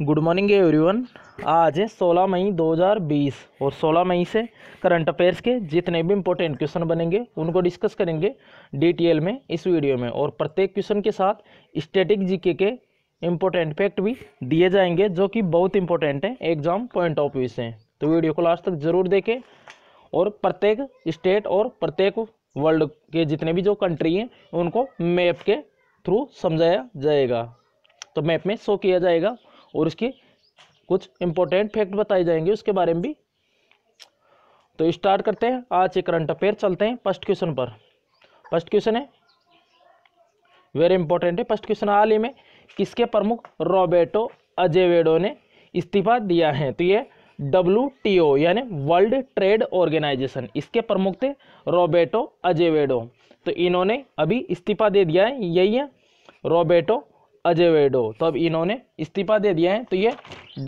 good morning everyone आज है 16 मई 2020 और 16 मई से करंट अफेयर्स के जितने भी इंपॉर्टेंट क्वेश्चन बनेंगे उनको डिस्कस करेंगे डिटेल में इस वीडियो में और प्रत्येक क्वेश्चन के साथ स्टेटिक जीके के इम्पोर्टेंट फैक्ट भी दिए जाएंगे जो कि बहुत इंपॉर्टेंट है एग्जाम पॉइंट ऑफ व्यू से तो वीडियो को लास्ट तक ज़रूर देखें और प्रत्येक स्टेट और प्रत्येक वर्ल्ड के जितने भी जो कंट्री हैं उनको मैप के थ्रू समझाया जाएगा तो मैप में शो किया जाएगा और इसकी कुछ इंपॉर्टेंट फैक्ट बताए जाएंगे उसके बारे में भी तो स्टार्ट करते हैं आज एक करंट अफेयर चलते हैं फर्स्ट क्वेश्चन पर फर्स्ट क्वेश्चन है वेरी इंपॉर्टेंट है फर्स्ट क्वेश्चन हाल ही में किसके प्रमुख रॉबेटो अजेवेडो ने इस्तीफा दिया है तो ये डब्ल्यू टी ओ यानी वर्ल्ड ट्रेड ऑर्गेनाइजेशन इसके प्रमुख थे रॉबेटो अजेवेडो तो इन्होंने अभी इस्तीफा दे दिया है यही है रॉबेटो अजेवेडो तब तो इन्होंने इस्तीफा दे दिया है तो ये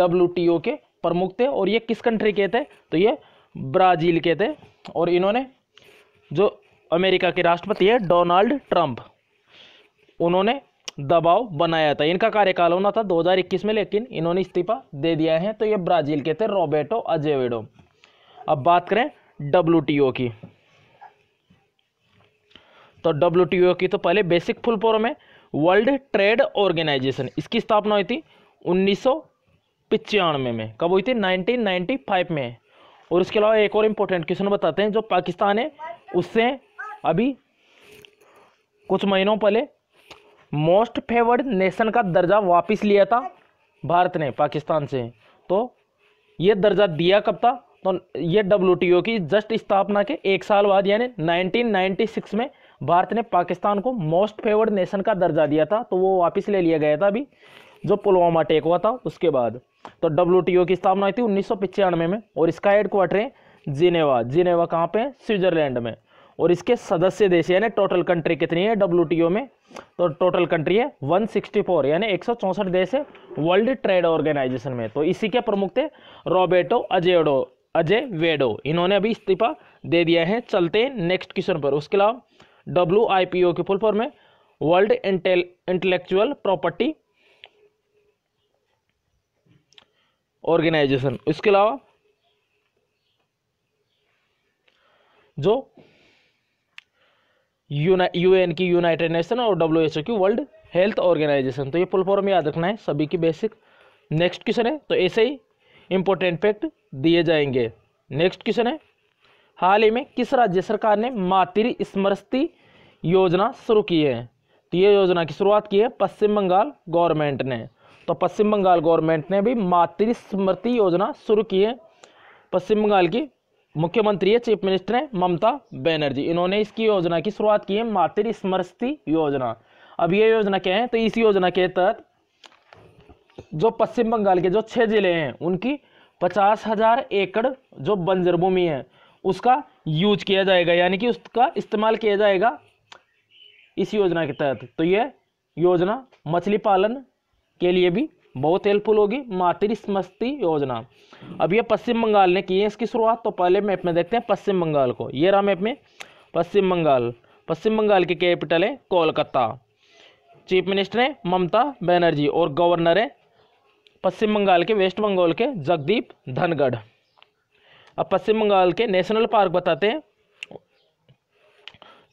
डब्ल्यू के प्रमुख थे और ये किस कंट्री के थे तो ये ब्राज़ील के थे और इन्होंने जो अमेरिका के राष्ट्रपति है डोनाल्ड ट्रंप उन्होंने दबाव बनाया था इनका कार्यकाल होना था 2021 में लेकिन इन्होंने इस्तीफा दे दिया है तो ये ब्राज़ील के थे रॉबेटो अजेवेडो अब बात करें डब्ल्यू की तो डब्ल्यू की तो पहले बेसिक फुल फॉर्म है वर्ल्ड ट्रेड ऑर्गेनाइजेशन इसकी स्थापना हुई थी उन्नीस में, में कब हुई थी 1995 में और उसके अलावा एक और इम्पोर्टेंट क्वेश्चन बताते हैं जो पाकिस्तान है उससे अभी कुछ महीनों पहले मोस्ट फेवर्ड नेशन का दर्जा वापस लिया था भारत ने पाकिस्तान से तो ये दर्जा दिया कब था तो ये डब्ल्यू की जस्ट स्थापना के एक साल बाद यानी 1996 में भारत ने पाकिस्तान को मोस्ट फेवर्ड नेशन का दर्जा दिया था तो वो वापस ले लिया गया था अभी जो पुलवामा अटैक हुआ था उसके बाद तो डब्ल्यू की स्थापना हुई थी उन्नीस में और इसका हेडक्वार्टर है जिनेवा जिनेवा कहाँ पे स्विट्जरलैंड में और इसके सदस्य देश यानी टोटल कंट्री कितनी है डब्ल्यू में तो टोटल कंट्री है 164 यानी एक देश है वर्ल्ड ट्रेड ऑर्गेनाइजेशन में तो इसी के प्रमुख थे रॉबेटो अजेडो अजय वेडो इन्होंने अभी इस्तीफा दे दिया है चलते नेक्स्ट क्वेश्चन पर उसके अलावा डब्ल्यू आई पी ओ की फुल फॉर्म है वर्ल्ड इंटेलेक्चुअल प्रॉपर्टी ऑर्गेनाइजेशन इसके अलावा जो यूएन की यूनाइटेड नेशन और डब्ल्यू एच ओ की वर्ल्ड हेल्थ ऑर्गेनाइजेशन तो ये फुल फॉर्म याद रखना है सभी की बेसिक नेक्स्ट क्वेश्चन है तो ऐसे ही इंपॉर्टेंट फैक्ट दिए जाएंगे नेक्स्ट क्वेश्चन है हाल ही में किस राज्य सरकार ने मातृ स्मृति योजना शुरू की है तो ये योजना की शुरुआत की है पश्चिम बंगाल गवर्नमेंट ने तो पश्चिम बंगाल गवर्नमेंट ने भी मातृ स्मृति योजना शुरू की है पश्चिम बंगाल की मुख्यमंत्री है चीफ मिनिस्टर है ममता बनर्जी इन्होंने इसकी योजना की शुरुआत की है मातृ स्मृति योजना अब ये योजना क्या है तो इस योजना के तहत जो पश्चिम बंगाल के जो छः जिले हैं उनकी पचास हजार एकड़ जो बंजर भूमि है उसका यूज किया जाएगा यानी कि उसका इस्तेमाल किया जाएगा इस योजना के तहत तो यह योजना मछली पालन के लिए भी बहुत हेल्पफुल होगी मातृ स्मृति योजना अब यह पश्चिम बंगाल ने की है इसकी शुरुआत तो पहले मैप में देखते हैं पश्चिम बंगाल को ये रहा मैप में पश्चिम बंगाल पश्चिम बंगाल की कैपिटल है कोलकाता चीफ मिनिस्टर है ममता बनर्जी और गवर्नर है पश्चिम बंगाल के वेस्ट बंगाल के जगदीप धनगढ़ अब पश्चिम बंगाल के नेशनल पार्क बताते हैं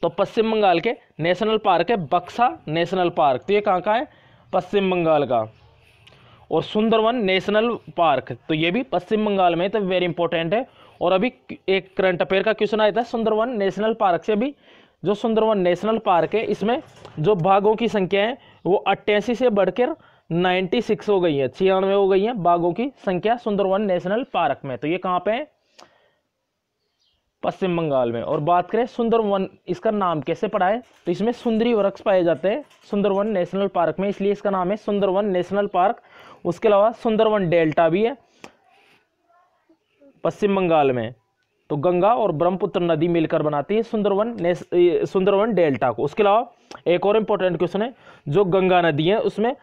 तो पश्चिम बंगाल के नेशनल पार्क है बक्सा नेशनल पार्क तो ये कहाँ का है पश्चिम बंगाल का और सुंदरवन नेशनल पार्क तो ये भी पश्चिम बंगाल में तो वेरी इंपॉर्टेंट है और अभी एक करंट अफेयर का क्वेश्चन आया था सुंदरवन नेशनल पार्क से अभी जो सुंदरवन नेशनल पार्क है इसमें जो बाघों की संख्या है वो अट्ठासी से बढ़कर 96 हो गई है छियानवे हो गई है बाघों की संख्या सुंदरवन नेशनल पार्क में तो ये कहाँ पे है पश्चिम बंगाल में और बात करें सुंदरवन इसका नाम कैसे पड़ा है तो इसमें सुंदरी वृक्ष पाए जाते हैं सुंदरवन नेशनल पार्क में इसलिए इसका नाम है सुंदरवन नेशनल पार्क उसके अलावा सुंदरवन डेल्टा भी है पश्चिम बंगाल में तो गंगा और ब्रह्मपुत्र नदी मिलकर बनाती है सुंदरवन सुंदरवन डेल्टा को उसके अलावा एक और इम्पोर्टेंट क्वेश्चन है जो गंगा नदी है उसमें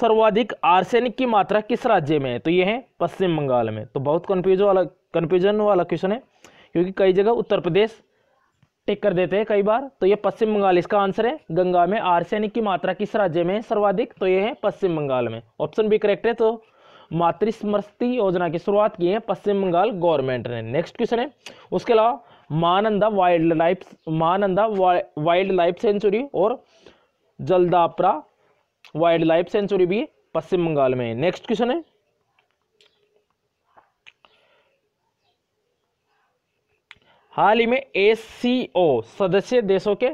सर्वाधिक आर्सेनिक की मात्रा किस राज्य में है तो ये है पश्चिम बंगाल में तो बहुत कन्फ्यूज वाला कन्फ्यूजन वाला क्वेश्चन है क्योंकि कई जगह उत्तर प्रदेश टिक कर देते हैं कई बार तो ये पश्चिम बंगाल इसका आंसर है गंगा में आर्सेनिक की मात्रा किस राज्य में सर्वाधिक तो ये है पश्चिम बंगाल में ऑप्शन बी करेक्ट है तो मातृस्मृति योजना की शुरुआत की है पश्चिम बंगाल गवर्नमेंट ने नेक्स्ट क्वेश्चन है उसके अलावा Mananda wildlife Mananda wildlife sanctuary और जलदापरा वाइल्ड लाइफ सेंचुरी भी पश्चिम बंगाल में नेक्स्ट क्वेश्चन है हाल ही में एसीओ सदस्य देशों के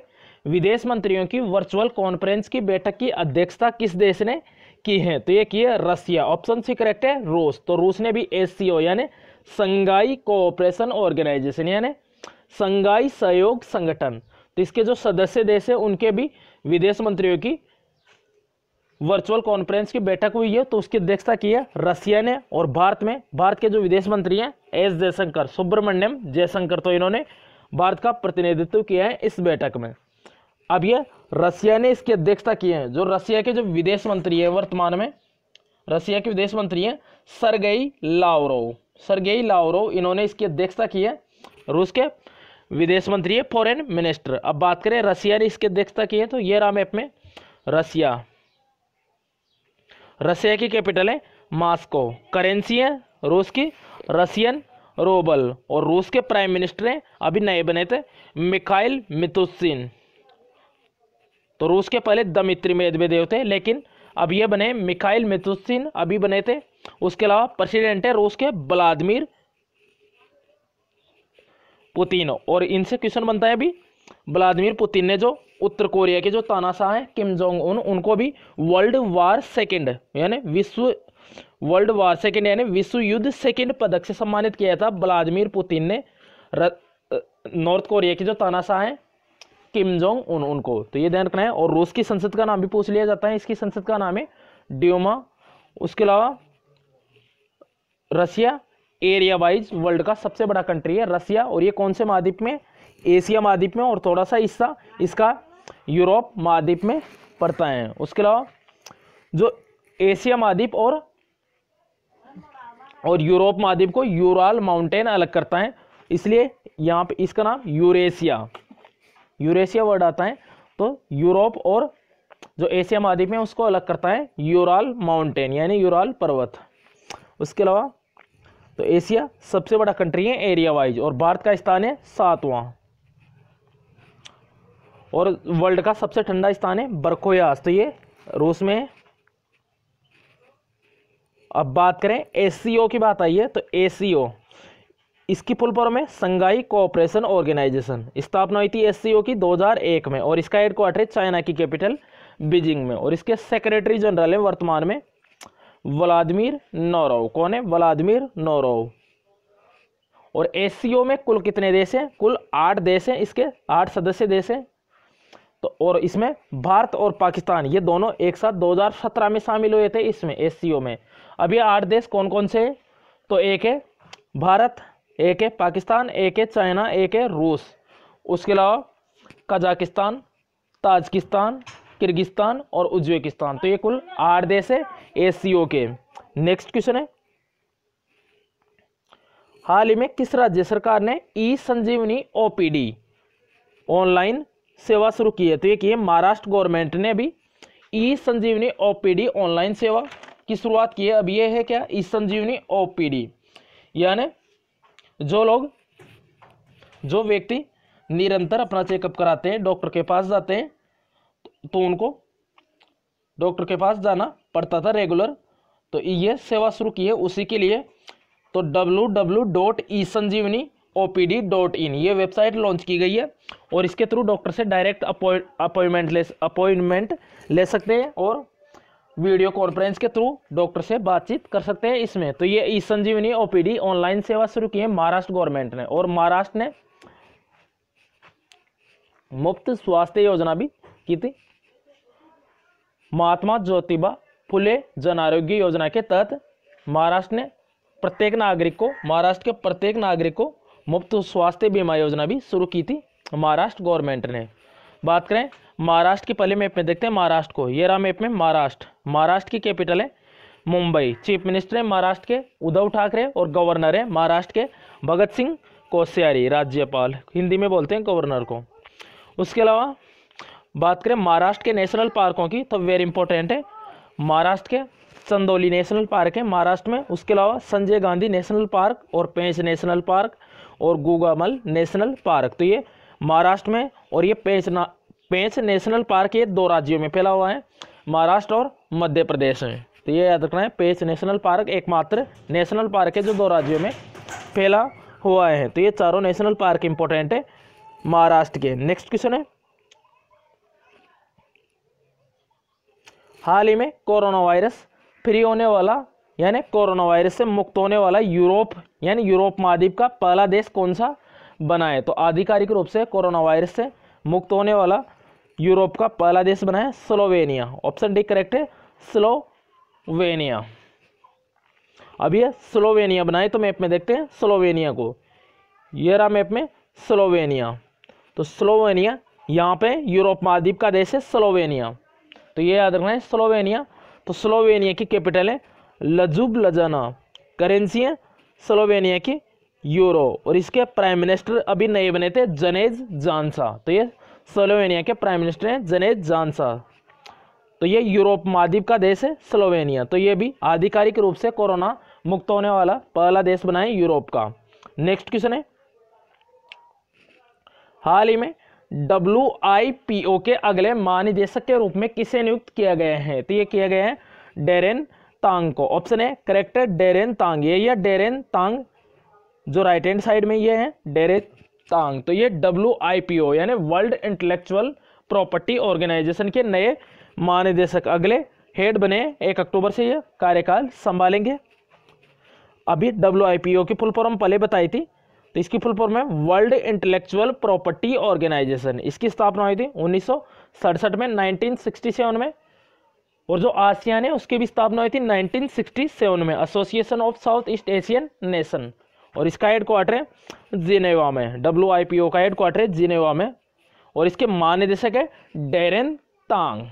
विदेश मंत्रियों की वर्चुअल कॉन्फ्रेंस की बैठक की अध्यक्षता किस देश ने की है तो ये की है रसिया ऑप्शन सी करेक्ट है रूस तो रूस ने भी एसीओ यानी संघाई कोऑपरेशन ऑर्गेनाइजेशन यानी संघाई सहयोग संगठन तो इसके जो सदस्य देश है उनके भी विदेश मंत्रियों की वर्चुअल कॉन्फ्रेंस की बैठक हुई है तो उसकी अध्यक्षता की है रसिया ने और भारत में भारत के जो विदेश मंत्री हैं एस जयशंकर सुब्रमण्यम जयशंकर तो इन्होंने भारत का प्रतिनिधित्व किया है इस बैठक में अब ये रसिया ने इसकी अध्यक्षता की है जो रसिया के जो विदेश मंत्री हैं वर्तमान में रसिया के विदेश मंत्री हैं सरगई लावरोव सरगई लावरोव इन्होंने इसकी अध्यक्षता की है रूस के विदेश मंत्री है फॉरेन मिनिस्टर अब बात करें रसिया ने इसकी अध्यक्षता की है तो ये राम मैप में रसिया रसिया की कैपिटल है मास्को करेंसी है रूस की रशियन रोबल और रूस के प्राइम मिनिस्टर हैं अभी नए बने थे मिखाइल मितुसिन तो रूस के पहले दमित्री मेदवेदेव थे लेकिन अब ये बने मिखाइल मितुसिन अभी बने थे उसके अलावा प्रेसिडेंट है रूस के व्लादिमिर पुतिन और इनसे क्वेश्चन बनता है अभी व्लादिमिर पुतिन ने जो उत्तर कोरिया के जो तानाशाह हैं किम जोंग उन उनको भी वर्ल्ड वार सेकेंड यानी विश्व वर्ल्ड वार सेकेंड यानी विश्व युद्ध सेकेंड पदक से सम्मानित किया था व्लादिमिर पुतिन ने नॉर्थ कोरिया के जो तानाशाह हैं किम जोंग उन उनको तो ये ध्यान रखना है और रूस की संसद का नाम भी पूछ लिया जाता है इसकी संसद का नाम है ड्योमा उसके अलावा रसिया एरिया वाइज वर्ल्ड का सबसे बड़ा कंट्री है रसिया और ये कौन से महाद्वीप में एशिया महाद्वीप में और थोड़ा सा हिस्सा इसका यूरोप महाद्वीप में पड़ता है उसके अलावा जो एशिया महाद्वीप और और यूरोप महाद्वीप को यूराल माउंटेन अलग करता है इसलिए यहाँ पे इसका नाम यूरेशिया यूरेशिया वर्ड आता है तो यूरोप और जो एशिया महाद्वीप में उसको अलग करता है यूराल माउंटेन यानी यूराल पर्वत उसके अलावा तो एशिया सबसे बड़ा कंट्री है एरिया वाइज और भारत का स्थान है सातवां और वर्ल्ड का सबसे ठंडा स्थान है बरकोयास तो ये रूस में अब बात करें एसीओ की बात आई है तो एसीओ इसकी फुल फॉर्म है संघाई कोऑपरेशन ऑर्गेनाइजेशन स्थापना हुई थी एससीओ की 2001 में और इसका हेडक्वार्टर है चाइना की कैपिटल बीजिंग में और इसके सेक्रेटरी जनरल हैं वर्तमान में व्लादिमिर नौरव कौन है व्लादिमिर नोरव और एससीओ में कुल कितने देश हैं कुल आठ देश हैं इसके आठ सदस्य देश हैं तो और इसमें भारत और पाकिस्तान ये दोनों एक साथ 2017 में शामिल हुए थे इसमें एस में अब ये आठ देश कौन कौन से हैं तो एक है भारत एक है पाकिस्तान एक है चाइना एक है रूस उसके अलावा कजाकिस्तान ताजकिस्तान किर्गिस्तान और उज्बेकिस्तान तो ये कुल आठ देश है एस के नेक्स्ट क्वेश्चन है हाल ही में किस राज्य सरकार ने ई संजीवनी ओपीडी ऑनलाइन सेवा शुरू की है तो ये की महाराष्ट्र गवर्नमेंट ने अभी ई संजीवनी ओपीडी ऑनलाइन सेवा की शुरुआत की है अब ये है क्या ई संजीवनी ओपीडी यानी जो लोग जो व्यक्ति निरंतर अपना चेकअप कराते हैं डॉक्टर के पास जाते हैं तो उनको डॉक्टर के पास जाना पड़ता था रेगुलर तो ये सेवा शुरू की है उसी के लिए तो W W dot e Sanjeevani O P D dot in ये वेबसाइट लॉन्च की गई है और इसके थ्रू डॉक्टर से डायरेक्ट अपॉइंटमेंट ले अपॉइंटमेंट ले सकते हैं और वीडियो कॉन्फ्रेंस के थ्रू डॉक्टर से बातचीत कर सकते हैं इसमें तो ये ई संजीवनी ओपीडी ऑनलाइन सेवा शुरू की है महाराष्ट्र गवर्नमेंट ने और महाराष्ट्र ने मुफ्त स्वास्थ्य योजना भी की थी महात्मा ज्योतिबा फुले जन आरोग्य योजना के तहत महाराष्ट्र ने प्रत्येक नागरिक को महाराष्ट्र के प्रत्येक नागरिक को मुफ्त स्वास्थ्य बीमा योजना भी शुरू की थी महाराष्ट्र गवर्नमेंट ने बात करें महाराष्ट्र के पहले मैप में देखते हैं महाराष्ट्र को ये रहा मैप में महाराष्ट्र महाराष्ट्र की कैपिटल है मुंबई चीफ मिनिस्टर है महाराष्ट्र के उद्धव ठाकरे और गवर्नर है महाराष्ट्र के भगत सिंह कोश्यारी राज्यपाल हिंदी में बोलते हैं गवर्नर को उसके अलावा बात करें महाराष्ट्र के नेशनल पार्कों की तो वेरी इंपॉर्टेंट है महाराष्ट्र के चंदौली नेशनल पार्क है महाराष्ट्र में उसके अलावा संजय गांधी नेशनल पार्क और पेंच नेशनल पार्क और गुगामल नेशनल पार्क तो ये महाराष्ट्र में और ये पेंच ना पेंच नेशनल पार्क ये दो राज्यों में फैला हुआ है महाराष्ट्र और मध्य प्रदेश में तो ये याद रखना है पेंच नेशनल पार्क एकमात्र नेशनल पार्क है जो दो राज्यों में फैला हुआ है तो ये चारों नेशनल पार्क इंपॉर्टेंट है महाराष्ट्र के नेक्स्ट क्वेश्चन है हाल ही में कोरोना वायरस फ्री होने वाला यानी कोरोना वायरस से मुक्त होने वाला यूरोप यानी यूरोप महाद्वीप का पहला देश कौन सा बना है तो आधिकारिक रूप से कोरोना वायरस से मुक्त होने वाला यूरोप का पहला देश बना है स्लोवेनिया ऑप्शन डी करेक्ट है स्लोवेनिया अब ये स्लोवेनिया बनाए तो मैप में देखते हैं स्लोवेनिया को ये रहा मैप में स्लोवेनिया तो स्लोवेनिया यहाँ पे यूरोप महाद्वीप का देश है स्लोवेनिया तो ये याद रखना है स्लोवेनिया तो स्लोवेनिया की कैपिटल है लजुब लजाना करेंसी है स्लोवेनिया की यूरो और इसके प्राइम मिनिस्टर अभी नए बने थे जनेज जानसा तो ये स्लोवेनिया के प्राइम मिनिस्टर हैं जनेज जानसा तो ये यूरोप महाद्वीप का देश है स्लोवेनिया तो ये भी आधिकारिक रूप से कोरोना मुक्त होने वाला पहला देश बना है यूरोप का नेक्स्ट क्वेश्चन है हाल ही में डब्ल्यू आई पी ओ के अगले महानिदेशक के रूप में किसे नियुक्त किया गया है तो ये किया गया है डेरेन तांग को ऑप्शन है करेक्ट है डेरेन तांग ये या डेरेन तांग जो राइट हैंड साइड में ये है डेरेन तांग तो ये डब्ल्यू यानी वर्ल्ड इंटेलेक्चुअल प्रॉपर्टी ऑर्गेनाइजेशन के नए महानिदेशक अगले हेड बने एक अक्टूबर से ये कार्यकाल संभालेंगे अभी डब्ल्यू की फुल फॉर्म पहले बताई थी तो इसकी फुल फॉर्म है वर्ल्ड इंटेलेक्चुअल प्रॉपर्टी ऑर्गेनाइजेशन इसकी स्थापना हुई थी उन्नीस में 1967 में और जो आसियान है उसकी भी स्थापना हुई थी 1967 में association of South East Asian nation और इसका हेड क्वार्टर है जिनेवा में डब्ल्यू का हेड क्वार्टर है जिनेवा में और इसके महानिदेशक है डेरेन तांग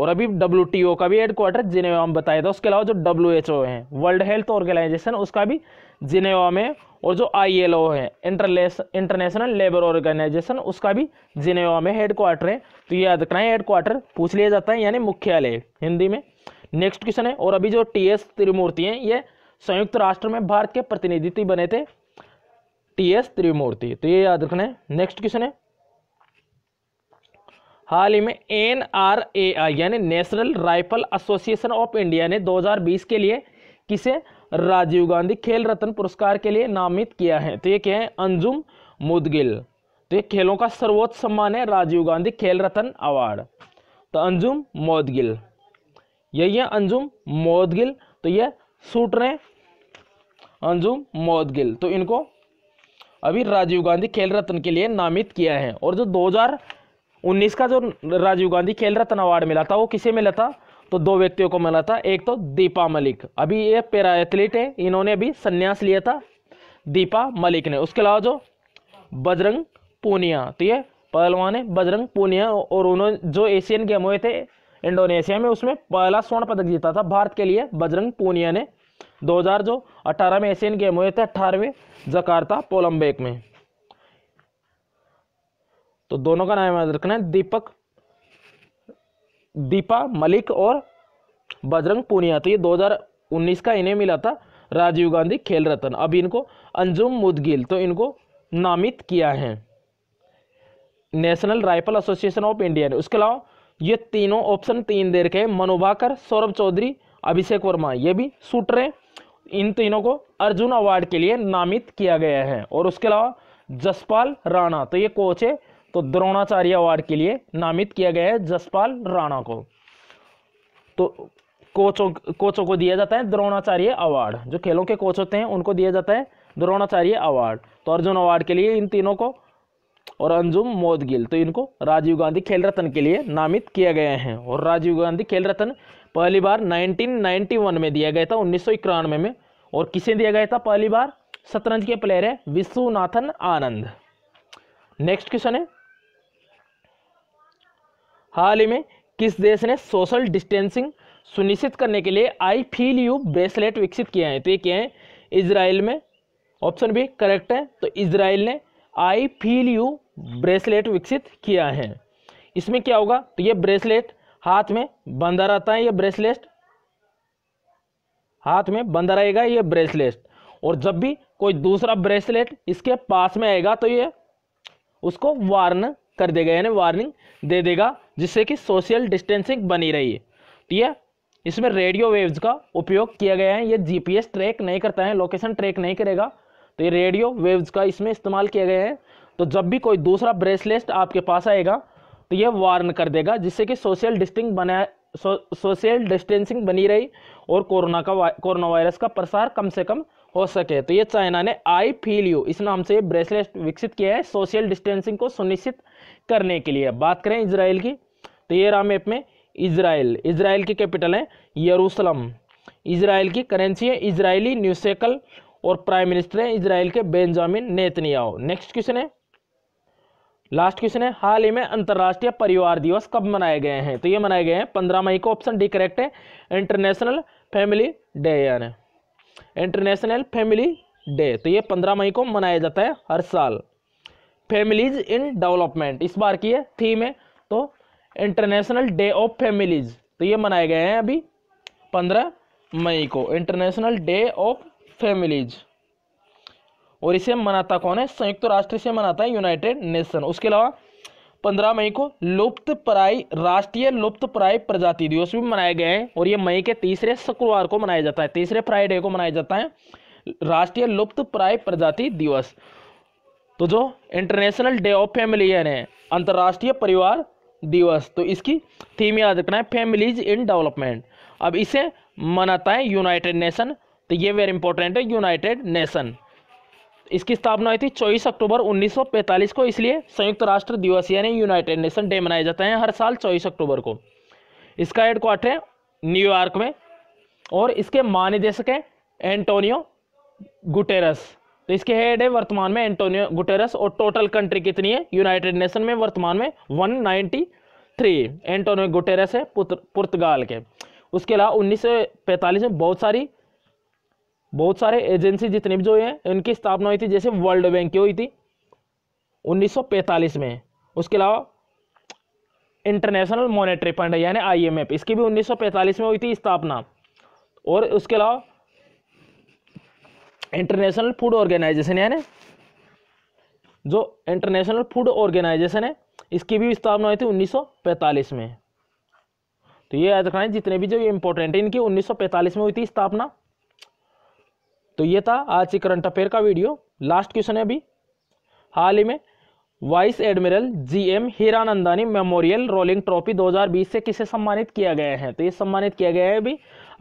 और अभी डब्ल्यू टी ओ का भी हेड क्वार्टर जिनेवा में बताया था उसके अलावा जो डब्ल्यू एच ओ है वर्ल्ड हेल्थ ऑर्गेनाइजेशन उसका भी जिनेवा में और जो आई एल ओ है इंटरनेशनल लेबर ऑर्गेनाइजेशन उसका भी जिनेवा में हेड क्वार्टर है तो ये याद रखना है हेड क्वार्टर पूछ लिया जाता है यानी मुख्यालय हिंदी में नेक्स्ट क्वेश्चन है और अभी जो टी एस त्रिमूर्ति हैं ये संयुक्त राष्ट्र में भारत के प्रतिनिधित्व बने थे टी एस त्रिमूर्ति तो ये याद रखना है नेक्स्ट क्वेश्चन है हाल ही में एन आर ए आई यानी national rifle association of India ने 2020 के लिए किसे राजीव गांधी खेल रत्न पुरस्कार के लिए नामित किया है तो ये क्या है अंजुम मुदगिल तो ये खेलों का सर्वोच्च सम्मान है राजीव गांधी खेल रत्न अवार्ड तो अंजुम मोदगिल यही है अंजुम मोदगिल तो ये सूट रहे अंजुम मोदगिल तो इनको अभी राजीव गांधी खेल रत्न के लिए नामित किया है और जो 2019 का जो राजीव गांधी खेल रत्न अवार्ड मिला था वो किसे मिला था तो दो व्यक्तियों को मिला था एक तो दीपा मलिक अभी ये पैरा एथलीट है इन्होंने अभी संन्यास लिया था दीपा मलिक ने उसके अलावा जो बजरंग पूनिया तो ये पहलवान है बजरंग पूनिया और उन्होंने जो एशियन गेम हुए थे इंडोनेशिया में उसमें पहला स्वर्ण पदक जीता था भारत के लिए बजरंग पूनिया ने 2000 जो 18 में एशियन गेम हुए थे अट्ठारहवें जकार्ता पोलम्बेक में तो दोनों का नाम याद रखना है दीपक दीपा मलिक और बजरंग पूनिया तो ये 2019 का इन्हें मिला था राजीव गांधी खेल रत्न अब इनको अंजुम मुदगिल तो इनको नामित किया है national rifle association of India ने उसके अलावा ये तीनों ऑप्शन तीन देर के मनुभाकर सौरभ चौधरी अभिषेक वर्मा ये भी शूटर हैं इन तीनों को अर्जुन अवार्ड के लिए नामित किया गया है और उसके अलावा जसपाल राणा तो ये कोच है तो द्रोणाचार्य अवार्ड के लिए नामित किया गया है जसपाल राणा को तो कोचों कोचों को दिया जाता है द्रोणाचार्य अवार्ड जो खेलों के कोच होते हैं उनको दिया जाता है द्रोणाचार्य अवार्ड तो अर्जुन अवार्ड के लिए इन तीनों को और अंजुम मोद गिल तो इनको राजीव गांधी खेल रत्न के लिए नामित किया गया है और राजीव गांधी खेल रत्न पहली बार 1991 में दिया गया था उन्नीस में और किसे दिया गया था पहली बार शतरंज के प्लेयर है विश्वनाथन आनंद नेक्स्ट क्वेश्चन है हाल ही में किस देश ने सोशल डिस्टेंसिंग सुनिश्चित करने के लिए आई फील यू ब्रेसलेट विकसित किए हैं तो ये क्या है इसराइल में ऑप्शन भी करेक्ट है तो इसराइल ने आई फील यू ब्रेसलेट विकसित किया है इसमें क्या होगा तो ये ब्रेसलेट हाथ में बंधा रहता है ये ब्रेसलेट हाथ में बंधा रहेगा ये ब्रेसलेट और जब भी कोई दूसरा ब्रेसलेट इसके पास में आएगा तो ये उसको वार्न कर देगा यानी वार्निंग दे देगा जिससे कि सोशल डिस्टेंसिंग बनी रही है ठीक है इसमें रेडियो वेव्स का उपयोग किया गया है ये जीपीएस ट्रैक नहीं करता है लोकेशन ट्रैक नहीं करेगा तो ये रेडियो वेव्स का इसमें इस्तेमाल किया गया है तो जब भी कोई दूसरा ब्रेसलेट आपके पास आएगा तो ये वार्न कर देगा जिससे कि सोशल डिस्टिंग बना सो, सोशल डिस्टेंसिंग बनी रही और कोरोना का वा, कोरोना वायरस का प्रसार कम से कम हो सके तो ये चाइना ने आई फील यू इस नाम से ये ब्रेसलेट विकसित किया है सोशल डिस्टेंसिंग को सुनिश्चित करने के लिए बात करें इसराइल की तो ये रहा मैप में इसराइल इसराइल की कैपिटल है यरूशलम इसराइल की करेंसी है इसराइली न्यूसेकल और प्राइम मिनिस्टर है इसराइल के बेंजामिन नेतनियाओ नेक्स्ट क्वेश्चन है लास्ट क्वेश्चन है हाल ही में अंतर्राष्ट्रीय परिवार दिवस कब मनाए गए हैं तो ये मनाए गए हैं पंद्रह मई को ऑप्शन डी करेक्ट है इंटरनेशनल फैमिली डे यानी इंटरनेशनल फैमिली डे तो ये पंद्रह मई को मनाया जाता है हर साल फैमिलीज इन डेवलपमेंट इस बार की है थीम है तो इंटरनेशनल डे ऑफ फैमिलीज तो ये मनाए गए हैं अभी पंद्रह मई को इंटरनेशनल डे ऑफ फैमिलीज और इसे मनाता कौन है संयुक्त राष्ट्र से मनाता है यूनाइटेड नेशन उसके अलावा पंद्रह मई को लुप्त प्राय राष्ट्रीय लुप्त प्राय प्रजाति दिवस भी मनाए गए हैं और ये मई के तीसरे शुक्रवार को मनाया जाता है तीसरे फ्राइडे को मनाया जाता है राष्ट्रीय लुप्त प्राय प्रजाति दिवस तो जो इंटरनेशनल डे ऑफ फैमिली यानी अंतर्राष्ट्रीय परिवार दिवस तो इसकी थीम याद रखना है फैमिलीज इन डेवलपमेंट अब इसे मनाता है यूनाइटेड नेशन तो ये वेरी इंपॉर्टेंट है यूनाइटेड नेशन इसकी स्थापना हुई थी 24 अक्टूबर 1945 को इसलिए संयुक्त राष्ट्र दिवस यानी यूनाइटेड नेशन डे मनाया जाता है हर साल 24 अक्टूबर को इसका हेडक्वार्टर है न्यूयॉर्क में और इसके महानिदेशक हैं एंटोनियो गुटेरस तो इसके हेड है वर्तमान में एंटोनियो गुटेरस और टोटल कंट्री कितनी है यूनाइटेड नेशन में वर्तमान में 193 एंटोनियो गुटेरस है पुर्तगाल के उसके अलावा उन्नीस में बहुत सारी बहुत सारे एजेंसी जितने भी जो हैं उनकी स्थापना हुई थी जैसे वर्ल्ड बैंक की हुई थी 1945 में उसके अलावा इंटरनेशनल मॉनेटरी फंड यानी आईएमएफ इसकी भी 1945 में हुई थी स्थापना और उसके अलावा इंटरनेशनल फूड ऑर्गेनाइजेशन यानी जो इंटरनेशनल फूड ऑर्गेनाइजेशन है इसकी भी स्थापना हुई थी 1945 में तो ये याद रखना है जितने भी जो इंपॉर्टेंट है इनकी 1945 में हुई थी स्थापना तो ये था आज के करंट अफेयर का वीडियो लास्ट क्वेश्चन है अभी हाल ही में vice admiral GM Hiranandani memorial rolling trophy 2020 से किसे सम्मानित किया गया है तो ये सम्मानित किया गया है अभी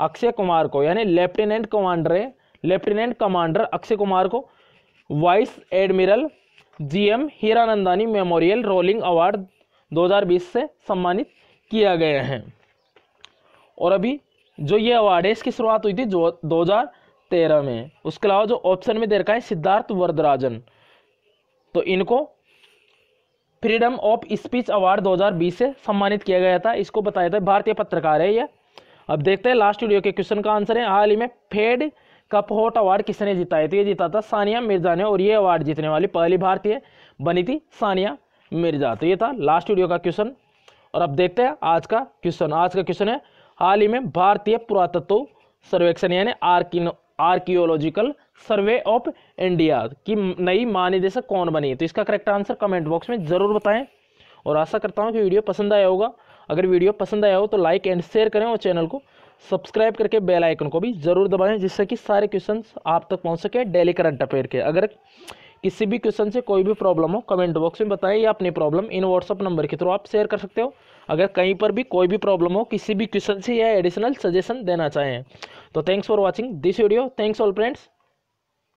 अक्षय कुमार को यानी लेफ्टिनेंट कमांडर है लेफ्टिनेंट कमांडर अक्षय कुमार को vice admiral GM Hiranandani memorial rolling award 2020 से सम्मानित किया गया है और अभी जो ये अवार्ड है इसकी शुरुआत हुई थी दो तेरह में उसके अलावा जो ऑप्शन में दे रखा है सिद्धार्थ वरदराजन तो इनको फ्रीडम ऑफ स्पीच अवार्ड 2020 से सम्मानित किया गया था इसको बताया था भारतीय पत्रकार है ये अब देखते हैं लास्ट वीडियो के क्वेश्चन का आंसर है हाल ही में फेड कप होट अवार्ड किसने जीता है तो ये जीता था सानिया मिर्जा ने और ये अवार्ड जीतने वाली पहली भारतीय बनी थी सानिया मिर्जा तो ये था लास्ट वीडियो का क्वेश्चन और अब देखते हैं आज का क्वेश्चन आज का क्वेश्चन है हाल ही में भारतीय पुरातत्व सर्वेक्षण यानी आर्किनो आर्कियोलॉजिकल सर्वे ऑफ इंडिया की नई महानिदेशक कौन बनी है तो इसका करेक्ट आंसर कमेंट बॉक्स में ज़रूर बताएं और आशा करता हूँ कि वीडियो पसंद आया होगा अगर वीडियो पसंद आया हो तो लाइक एंड शेयर करें और चैनल को सब्सक्राइब करके बेल आइकन को भी ज़रूर दबाएं जिससे कि सारे क्वेश्चन आप तक पहुंच सके डेली करंट अफेयर के अगर किसी भी क्वेश्चन से कोई भी प्रॉब्लम हो कमेंट बॉक्स में बताएं या अपनी प्रॉब्लम इन व्हाट्सअप नंबर के थ्रू आप शेयर कर सकते हो अगर कहीं पर भी कोई भी प्रॉब्लम हो किसी भी क्वेश्चन से या एडिशनल सजेशन देना चाहें तो thanks for watching this video thanks all friends